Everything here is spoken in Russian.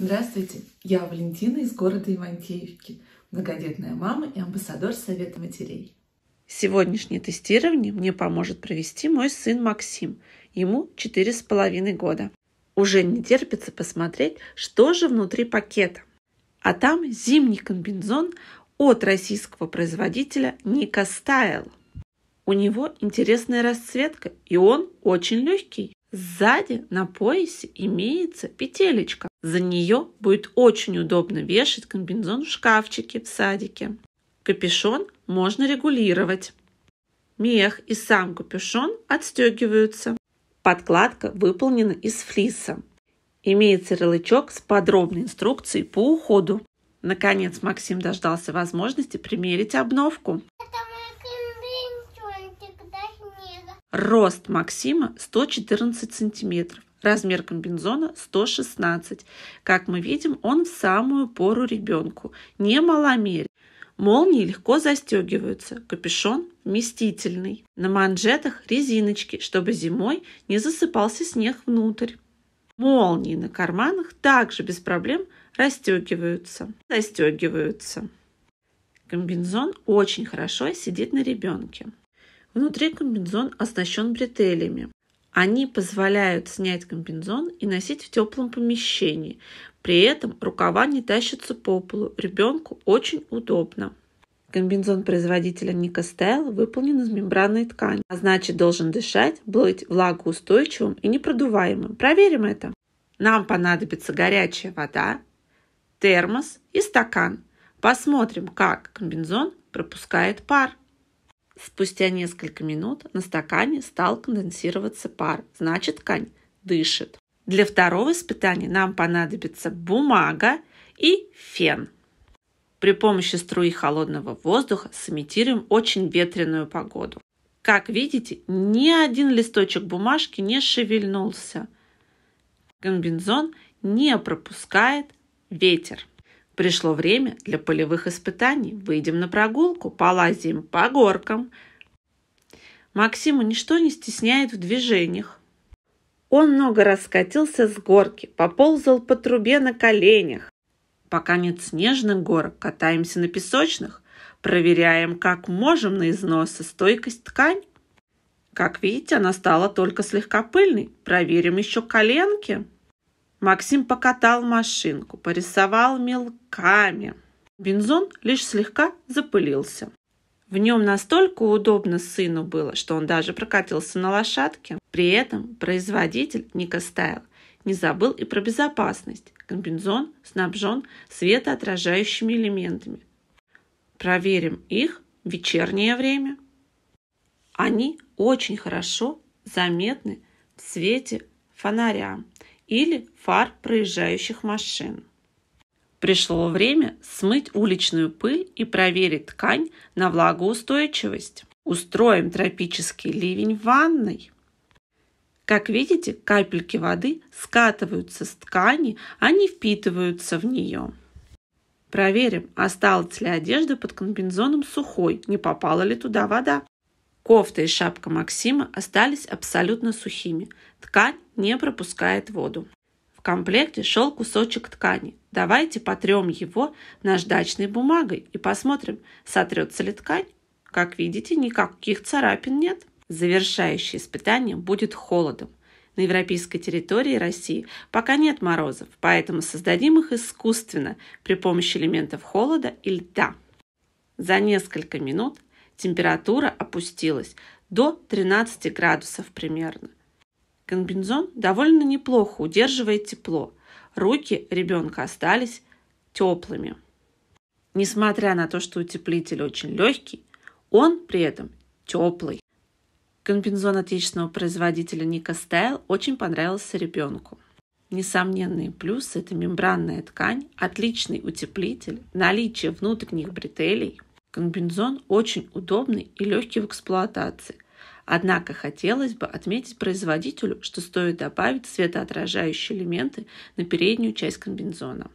Здравствуйте, я Валентина из города Ивантеевки, многодетная мама и амбассадор Совета матерей. Сегодняшнее тестирование мне поможет провести мой сын Максим. Ему четыре с половиной года. Уже не терпится посмотреть, что же внутри пакета. А там зимний комбинзон от российского производителя Ника Стайл. У него интересная расцветка, и он очень легкий. Сзади на поясе имеется петелечка, за нее будет очень удобно вешать комбинезон в шкафчике в садике. Капюшон можно регулировать. Мех и сам капюшон отстегиваются. Подкладка выполнена из флиса. Имеется ярлычок с подробной инструкцией по уходу. Наконец Максим дождался возможности примерить обновку. Рост Максима 114 сантиметров. Размер комбинзона 116. Как мы видим, он в самую пору ребенку, не маломерен. Молнии легко застегиваются, капюшон вместительный. На манжетах резиночки, чтобы зимой не засыпался снег внутрь. Молнии на карманах также без проблем расстегиваются. Застегиваются. Комбинзон очень хорошо сидит на ребенке. Внутри комбинзон оснащен бретелями. Они позволяют снять комбинзон и носить в теплом помещении. При этом рукава не тащатся по полу. Ребенку очень удобно. Комбинзон производителя Ника Стайл выполнен из мембранной ткани, а значит должен дышать, быть влагоустойчивым и непродуваемым. Проверим это. Нам понадобится горячая вода, термос и стакан. Посмотрим, как комбинзон пропускает пар. Спустя несколько минут на стакане стал конденсироваться пар, значит ткань дышит. Для второго испытания нам понадобится бумага и фен. При помощи струи холодного воздуха сымитируем очень ветреную погоду. Как видите, ни один листочек бумажки не шевельнулся. Комбинзон не пропускает ветер. Пришло время для полевых испытаний. Выйдем на прогулку, полазим по горкам. Максиму ничто не стесняет в движениях. Он много раз скатился с горки, поползал по трубе на коленях. Пока нет снежных горок, катаемся на песочных, проверяем, как можем на износ и стойкость ткань. Как видите, она стала только слегка пыльной. Проверим еще коленки. Максим покатал машинку, порисовал мелками. Бензон лишь слегка запылился. В нем настолько удобно сыну было, что он даже прокатился на лошадке. При этом производитель Ника Стайл не забыл и про безопасность. Комбинзон снабжен светоотражающими элементами. Проверим их в вечернее время. Они очень хорошо заметны в свете фонаря или фар проезжающих машин. Пришло время смыть уличную пыль и проверить ткань на влагоустойчивость. Устроим тропический ливень в ванной. Как видите, капельки воды скатываются с ткани, а не впитываются в нее. Проверим, осталась ли одежда под комбинзоном сухой, не попала ли туда вода. Кофта и шапка Максима остались абсолютно сухими. Ткань не пропускает воду. В комплекте шел кусочек ткани. Давайте потрем его наждачной бумагой и посмотрим, сотрется ли ткань. Как видите, никаких царапин нет. Завершающее испытание будет холодом. На европейской территории России пока нет морозов, поэтому создадим их искусственно при помощи элементов холода и льда. За несколько минут температура опустилась до 13 градусов примерно. Комбинзон довольно неплохо удерживает тепло. Руки ребенка остались теплыми. Несмотря на то, что утеплитель очень легкий, он при этом теплый. Комбинзон отечественного производителя Ника Стайл очень понравился ребенку. Несомненные плюсы – это мембранная ткань, отличный утеплитель, наличие внутренних бретелей – Комбинзон очень удобный и легкий в эксплуатации. Однако хотелось бы отметить производителю, что стоит добавить светоотражающие элементы на переднюю часть комбинзона.